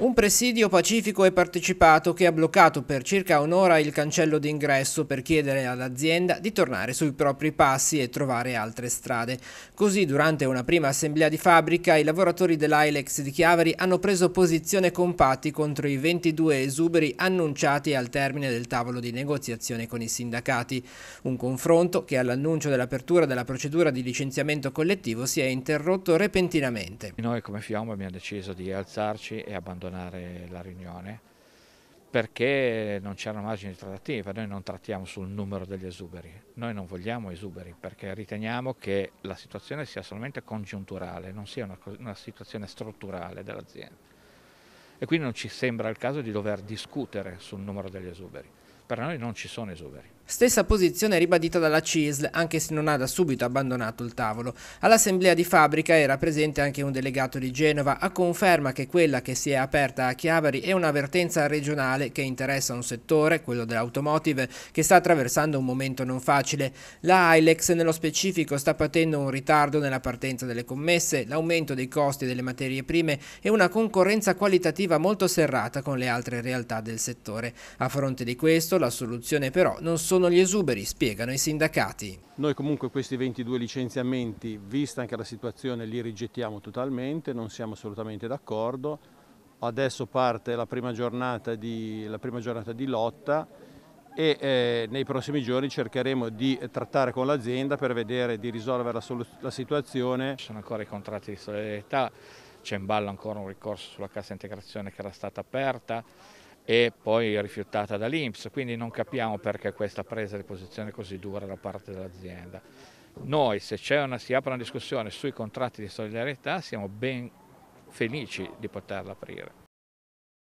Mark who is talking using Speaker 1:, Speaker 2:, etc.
Speaker 1: Un presidio pacifico e partecipato che ha bloccato per circa un'ora il cancello d'ingresso per chiedere all'azienda di tornare sui propri passi e trovare altre strade. Così durante una prima assemblea di fabbrica i lavoratori dell'Ailex di Chiavari hanno preso posizione compatti contro i 22 esuberi annunciati al termine del tavolo di negoziazione con i sindacati. Un confronto che all'annuncio dell'apertura della procedura di licenziamento collettivo si è interrotto repentinamente. Noi come Fiamma abbiamo deciso
Speaker 2: di alzarci e abbandonare abbandonare la riunione perché non c'erano margini di trattativa, noi non trattiamo sul numero degli esuberi, noi non vogliamo esuberi perché riteniamo che la situazione sia solamente congiunturale, non sia una, una situazione strutturale dell'azienda e quindi non ci sembra il caso di dover discutere sul numero degli esuberi. Per noi non ci sono esuberi.
Speaker 1: Stessa posizione ribadita dalla CISL, anche se non ha da subito abbandonato il tavolo. All'assemblea di fabbrica era presente anche un delegato di Genova, a conferma che quella che si è aperta a Chiavari è un'avvertenza regionale che interessa un settore, quello dell'automotive, che sta attraversando un momento non facile. La Ilex nello specifico sta patendo un ritardo nella partenza delle commesse, l'aumento dei costi delle materie prime e una concorrenza qualitativa competitiva molto serrata con le altre realtà del settore. A fronte di questo la soluzione però non sono gli esuberi, spiegano i sindacati.
Speaker 3: Noi comunque questi 22 licenziamenti, vista anche la situazione, li rigettiamo totalmente, non siamo assolutamente d'accordo. Adesso parte la prima giornata di, prima giornata di lotta e eh, nei prossimi giorni cercheremo di trattare con l'azienda per vedere di risolvere la, la situazione. Ci sono ancora i contratti di solidarietà c'è in ballo ancora un
Speaker 2: ricorso sulla cassa integrazione che era stata aperta e poi rifiutata dall'Inps, quindi non capiamo perché questa presa di posizione così dura da parte dell'azienda. Noi se una, si apre una discussione sui contratti di solidarietà siamo ben felici di poterla aprire.